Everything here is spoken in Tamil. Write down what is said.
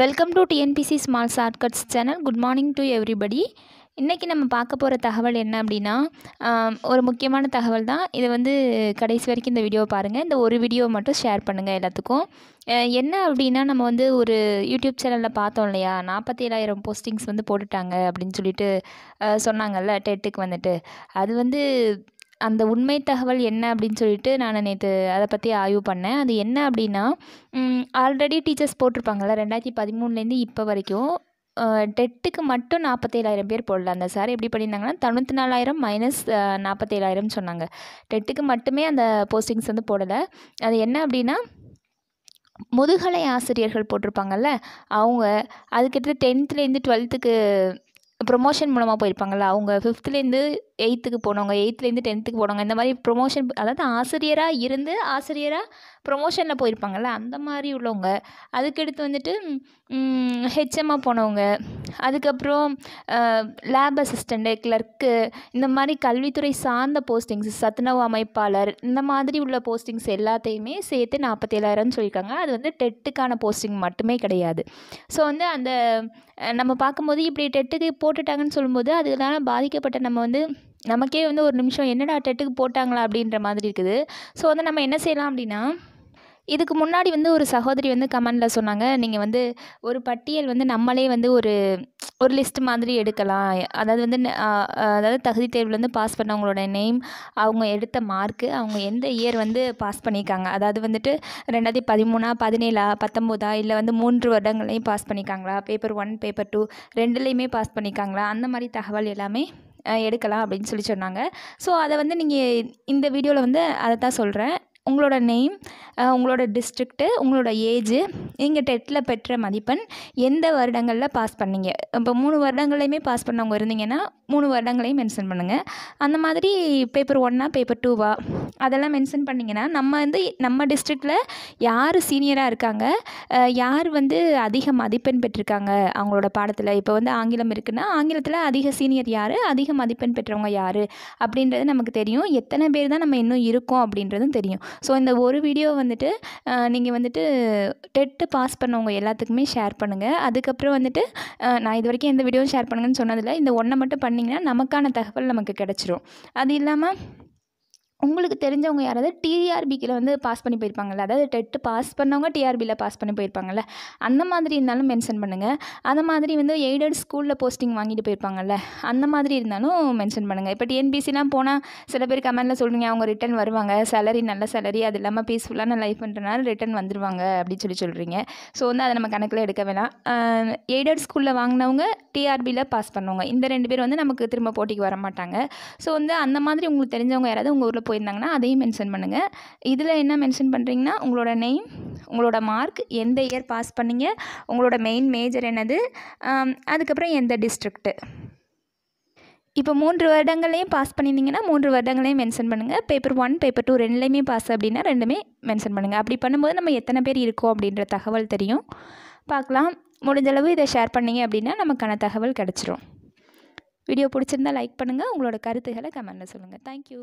welcome to TNPSC small cuts channel good morning to everybody இன்றைக்கி நம்ம பார்க்க போகிற தகவல் என்ன அப்படின்னா ஒரு முக்கியமான தகவல் தான் இது வந்து கடைசி வரைக்கும் இந்த வீடியோ பாருங்கள் இந்த ஒரு வீடியோ மட்டும் ஷேர் பண்ணுங்கள் எல்லாத்துக்கும் என்ன அப்படின்னா நம்ம வந்து ஒரு யூடியூப் சேனலில் பார்த்தோம் இல்லையா நாற்பத்தி ஏழாயிரம் போஸ்டிங்ஸ் வந்து போட்டுட்டாங்க அப்படின்னு சொல்லிட்டு சொன்னாங்கல்ல டெட்டுக்கு வந்துட்டு அது வந்து அந்த உண்மை தகவல் என்ன அப்படின்னு சொல்லிட்டு நான் நேற்று அதை பற்றி ஆய்வு பண்ணேன் அது என்ன அப்படின்னா ஆல்ரெடி டீச்சர்ஸ் போட்டிருப்பாங்கள்ல ரெண்டாயிரத்தி பதிமூணுலேருந்து இப்போ வரைக்கும் டெட்டுக்கு மட்டும் நாற்பத்தேழாயிரம் பேர் போடல அந்த சார் எப்படி பண்ணியிருந்தாங்கன்னா தொண்ணூற்றி நாலாயிரம் மைனஸ் நாற்பத்தேழாயிரம் சொன்னாங்க டெட்டுக்கு மட்டுமே அந்த போஸ்டிங்ஸ் வந்து போடலை அது என்ன அப்படின்னா முதுகலை ஆசிரியர்கள் போட்டிருப்பாங்கல்ல அவங்க அதுக்கிட்ட டென்த்துலேருந்து டுவெல்த்துக்கு ப்ரொமோஷன் மூலமாக போயிருப்பாங்கள்ல அவங்க ஃபிஃப்த்துலேருந்து எயித்துக்கு போனவங்க எயித்துலேருந்து டென்த்துக்கு போனவங்க இந்த மாதிரி ப்ரொமோஷன் அதாவது ஆசிரியராக இருந்து ஆசிரியராக ப்ரொமோஷனில் போயிருப்பாங்கள்ல அந்த மாதிரி உள்ளவங்க அதுக்கடுத்து வந்துட்டு ஹெச்எம்மாக போனவங்க அதுக்கப்புறம் லேப் அசிஸ்டண்ட்டு கிளர்க்கு இந்த மாதிரி கல்வித்துறை சார்ந்த போஸ்டிங்ஸ் சத்துணவு அமைப்பாளர் இந்த மாதிரி உள்ள போஸ்டிங்ஸ் எல்லாத்தையுமே சேர்த்து நாற்பத்தேழாயிரம்னு சொல்லியிருக்காங்க அது வந்து டெட்டுக்கான போஸ்டிங் மட்டுமே கிடையாது ஸோ வந்து அந்த நம்ம பார்க்கும்போது இப்படி டெட்டுக்கு போட்டுட்டாங்கன்னு சொல்லும்போது அதுதான் பாதிக்கப்பட்ட நம்ம வந்து நமக்கே வந்து ஒரு நிமிஷம் என்னடா டெட்டுக்கு போட்டாங்களா அப்படின்ற மாதிரி இருக்குது ஸோ வந்து நம்ம என்ன செய்யலாம் அப்படின்னா இதுக்கு முன்னாடி வந்து ஒரு சகோதரி வந்து கமெண்டில் சொன்னாங்க நீங்கள் வந்து ஒரு பட்டியல் வந்து நம்மளே வந்து ஒரு ஒரு லிஸ்ட் மாதிரி எடுக்கலாம் அதாவது வந்து அதாவது தகுதி தேர்வுலேருந்து பாஸ் பண்ணவங்களோட நேம் அவங்க எடுத்த மார்க்கு அவங்க எந்த இயர் வந்து பாஸ் பண்ணியிருக்காங்க அதாவது வந்துட்டு ரெண்டாயிரத்தி பதிமூணா பதினேழா பத்தொம்போதா இல்லை வந்து மூன்று வருடங்களையும் பாஸ் பண்ணியிருக்காங்களா பேப்பர் ஒன் பேப்பர் டூ ரெண்டுலேயுமே பாஸ் பண்ணியிருக்காங்களா அந்த மாதிரி தகவல் எல்லாமே எடுக்கலாம் அப்படின்னு சொல்லி சொன்னாங்க ஸோ அதை வந்து நீங்கள் இந்த வீடியோவில் வந்து அதை தான் சொல்கிறேன் உங்களோட நேம் உங்களோட டிஸ்ட்ரிக்ட்டு உங்களோட ஏஜு நீங்கள் டெட்டில் பெற்ற மதிப்பெண் எந்த வருடங்களில் பாஸ் பண்ணீங்க இப்போ மூணு வருடங்களையுமே பாஸ் பண்ணவங்க இருந்தீங்கன்னா மூணு வருடங்களையும் மென்ஷன் பண்ணுங்கள் அந்த மாதிரி பேப்பர் ஒன்னா பேப்பர் டூவா அதெல்லாம் மென்ஷன் பண்ணிங்கன்னா நம்ம வந்து நம்ம டிஸ்ட்ரிக்டில் யார் சீனியராக இருக்காங்க யார் வந்து அதிக மதிப்பெண் பெற்றிருக்காங்க அவங்களோட பாடத்தில் இப்போ வந்து ஆங்கிலம் இருக்குன்னா ஆங்கிலத்தில் அதிக சீனியர் யார் அதிக மதிப்பெண் பெற்றவங்க யார் அப்படின்றது நமக்கு தெரியும் எத்தனை பேர் தான் நம்ம இன்னும் இருக்கோம் அப்படின்றதும் தெரியும் ஸோ இந்த ஒரு வீடியோ வந்துட்டு நீங்கள் வந்துட்டு டெட்டு பாஸ் பண்ணவங்க எல்லாத்துக்குமே ஷேர் பண்ணுங்கள் அதுக்கப்புறம் வந்துட்டு நான் இது வரைக்கும் எந்த வீடியோவும் ஷேர் பண்ணுங்கன்னு சொன்னதில்லை இந்த ஒன்றை மட்டும் பண்ணிங்கன்னா நமக்கான தகவல் நமக்கு கிடச்சிரும் அது இல்லாமல் உங்களுக்கு தெரிஞ்சவங்க யாராவது டிஆர்பிக்கில் வந்து பாஸ் பண்ணி போயிருப்பாங்கள்ல அதாவது டெட்டு பாஸ் பண்ணவங்க டிஆர்பியில் பாஸ் பண்ணி போயிருப்பாங்கள்ல அந்த மாதிரி இருந்தாலும் மென்ஷன் பண்ணுங்கள் அந்த மாதிரி வந்து எய்டட் ஸ்கூலில் போஸ்டிங் வாங்கிட்டு போயிருப்பாங்கள்ல அந்த மாதிரி இருந்தாலும் மென்ஷன் பண்ணுங்கள் இப்போ டிஎன்பிசிலாம் போனால் சில பேர் கமெண்டில் சொல்லுங்க அவங்க ரிட்டன் வருவாங்க சேலரி நல்ல சேலரி அது இல்லாமல் பீஸ்ஃபுல்லான லைஃப்ன்றனால ரிட்டன் வந்துடுவாங்க அப்படின்னு சொல்லி சொல்கிறீங்க ஸோ வந்து அதை நம்ம கணக்கில் எடுக்க வேணாம் எய்டட் ஸ்கூலில் வாங்கினவங்க டிஆர்பியில் பாஸ் பண்ணுவாங்க இந்த ரெண்டு பேர் வந்து நமக்கு திரும்ப போட்டிக்கு வர மாட்டாங்க ஸோ வந்து அந்த மாதிரி உங்களுக்கு தெரிஞ்சவங்க யாராவது உங்கள் ஊரில் போயிருந்தாங்கன்னா அதையும் மென்ஷன் பண்ணுங்கள் இதில் என்ன மென்ஷன் பண்ணுறீங்கன்னா உங்களோட நெய்ம் உங்களோட மார்க் எந்த இயர் பாஸ் பண்ணீங்க உங்களோட மெயின் மேஜர் என்னது அதுக்கப்புறம் எந்த டிஸ்ட்ரிக்ட்டு இப்போ மூன்று வருடங்களையும் பாஸ் பண்ணியிருந்தீங்கன்னா மூன்று வருடங்களையும் மென்ஷன் பண்ணுங்கள் பேப்பர் ஒன் பேப்பர் டூ ரெண்டுலேயுமே பாஸ் அப்படின்னா ரெண்டுமே மென்ஷன் பண்ணுங்கள் அப்படி பண்ணும்போது நம்ம எத்தனை பேர் இருக்கோம் அப்படின்ற தகவல் தெரியும் பார்க்கலாம் முடிஞ்சளவு இதை ஷேர் பண்ணிங்க அப்படின்னா நமக்கான தகவல் கிடச்சிரும் வீடியோ பிடிச்சிருந்தால் லைக் பண்ணுங்கள் உங்களோட கருத்துக்களை கமெண்ட்டில் சொல்லுங்கள் தேங்க்யூ